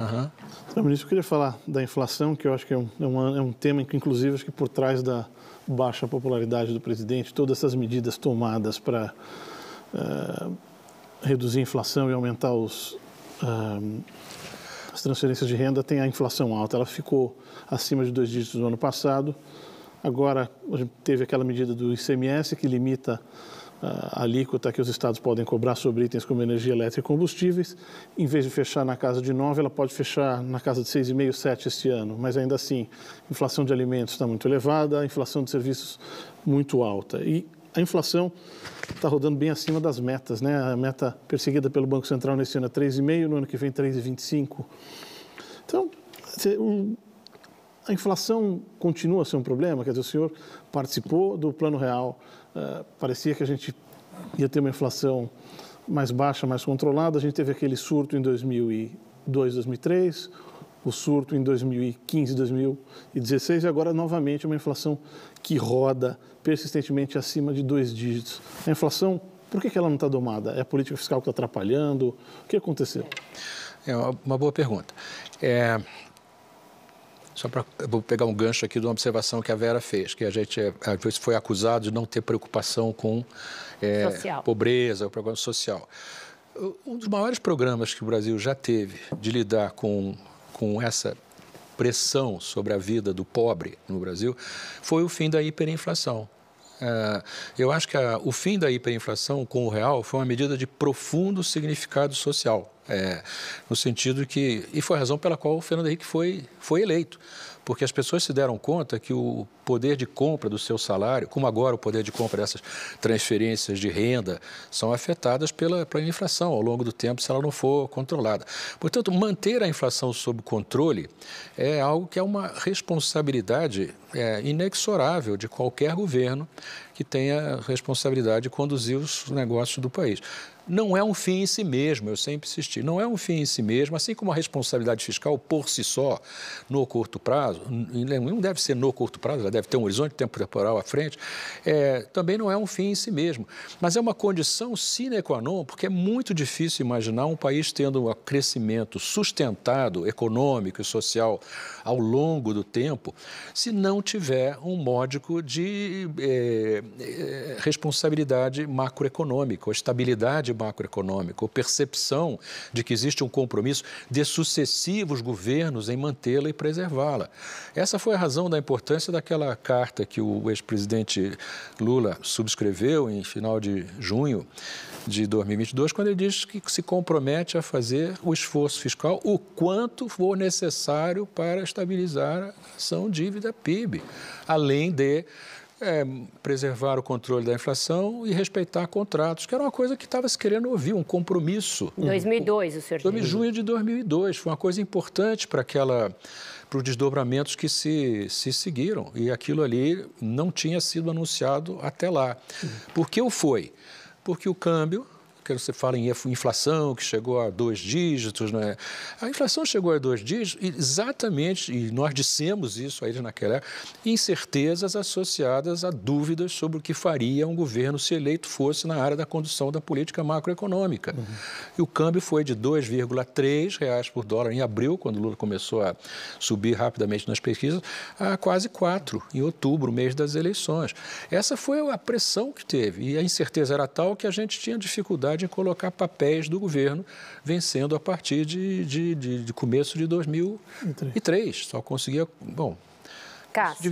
Uhum. ministro, eu queria falar da inflação, que eu acho que é um, é, é um tema que, inclusive, acho que por trás da baixa popularidade do presidente, todas essas medidas tomadas para eh, reduzir a inflação e aumentar os, eh, as transferências de renda, tem a inflação alta. Ela ficou acima de dois dígitos no ano passado. Agora, a gente teve aquela medida do ICMS que limita a alíquota que os estados podem cobrar sobre itens como energia elétrica e combustíveis. Em vez de fechar na casa de 9, ela pode fechar na casa de 6,5, 7 este ano. Mas ainda assim, a inflação de alimentos está muito elevada, a inflação de serviços muito alta. E a inflação está rodando bem acima das metas, né? A meta perseguida pelo Banco Central nesse ano é 3,5, no ano que vem 3,25. Então, a inflação continua a ser um problema? Quer dizer, o senhor participou do Plano Real, uh, parecia que a gente ia ter uma inflação mais baixa, mais controlada. A gente teve aquele surto em 2002, 2003, o surto em 2015, 2016 e agora novamente uma inflação que roda persistentemente acima de dois dígitos. A inflação, por que ela não está domada? É a política fiscal que está atrapalhando? O que aconteceu? É uma boa pergunta. É, só para vou pegar um gancho aqui de uma observação que a Vera fez, que a gente é, às vezes foi acusado de não ter preocupação com é, pobreza, o programa social. Um dos maiores programas que o Brasil já teve de lidar com, com essa pressão sobre a vida do pobre no Brasil foi o fim da hiperinflação. É, eu acho que a, o fim da hiperinflação com o real foi uma medida de profundo significado social. É, no sentido que. E foi a razão pela qual o Fernando Henrique foi, foi eleito. Porque as pessoas se deram conta que o poder de compra do seu salário, como agora o poder de compra dessas transferências de renda, são afetadas pela, pela inflação ao longo do tempo, se ela não for controlada. Portanto, manter a inflação sob controle é algo que é uma responsabilidade é, inexorável de qualquer governo que tenha responsabilidade de conduzir os negócios do país não é um fim em si mesmo, eu sempre insisti, não é um fim em si mesmo, assim como a responsabilidade fiscal por si só, no curto prazo, não deve ser no curto prazo, ela deve ter um horizonte tempo temporal à frente, é, também não é um fim em si mesmo, mas é uma condição sine qua non, porque é muito difícil imaginar um país tendo um crescimento sustentado, econômico e social ao longo do tempo, se não tiver um módico de é, é responsabilidade macroeconômica, ou estabilidade macroeconômico, ou percepção de que existe um compromisso de sucessivos governos em mantê-la e preservá-la. Essa foi a razão da importância daquela carta que o ex-presidente Lula subscreveu em final de junho de 2022, quando ele diz que se compromete a fazer o esforço fiscal o quanto for necessário para estabilizar a ação dívida PIB, além de é, preservar o controle da inflação e respeitar contratos, que era uma coisa que estava se querendo ouvir, um compromisso. 2002, o senhor disse. Junho de 2002, foi uma coisa importante para aquela para os desdobramentos que se, se seguiram. E aquilo ali não tinha sido anunciado até lá. Hum. Por que o foi? Porque o câmbio porque você fala em inflação que chegou a dois dígitos, né? A inflação chegou a dois dígitos, exatamente, e nós dissemos isso a eles naquela época, incertezas associadas a dúvidas sobre o que faria um governo se eleito fosse na área da condução da política macroeconômica. Uhum. E o câmbio foi de 2,3 reais por dólar em abril, quando o Lula começou a subir rapidamente nas pesquisas, a quase 4 em outubro, mês das eleições. Essa foi a pressão que teve e a incerteza era tal que a gente tinha dificuldade oportunidade em colocar papéis do governo vencendo a partir de, de, de, de começo de 2003. Só conseguia. Bom, Cássio.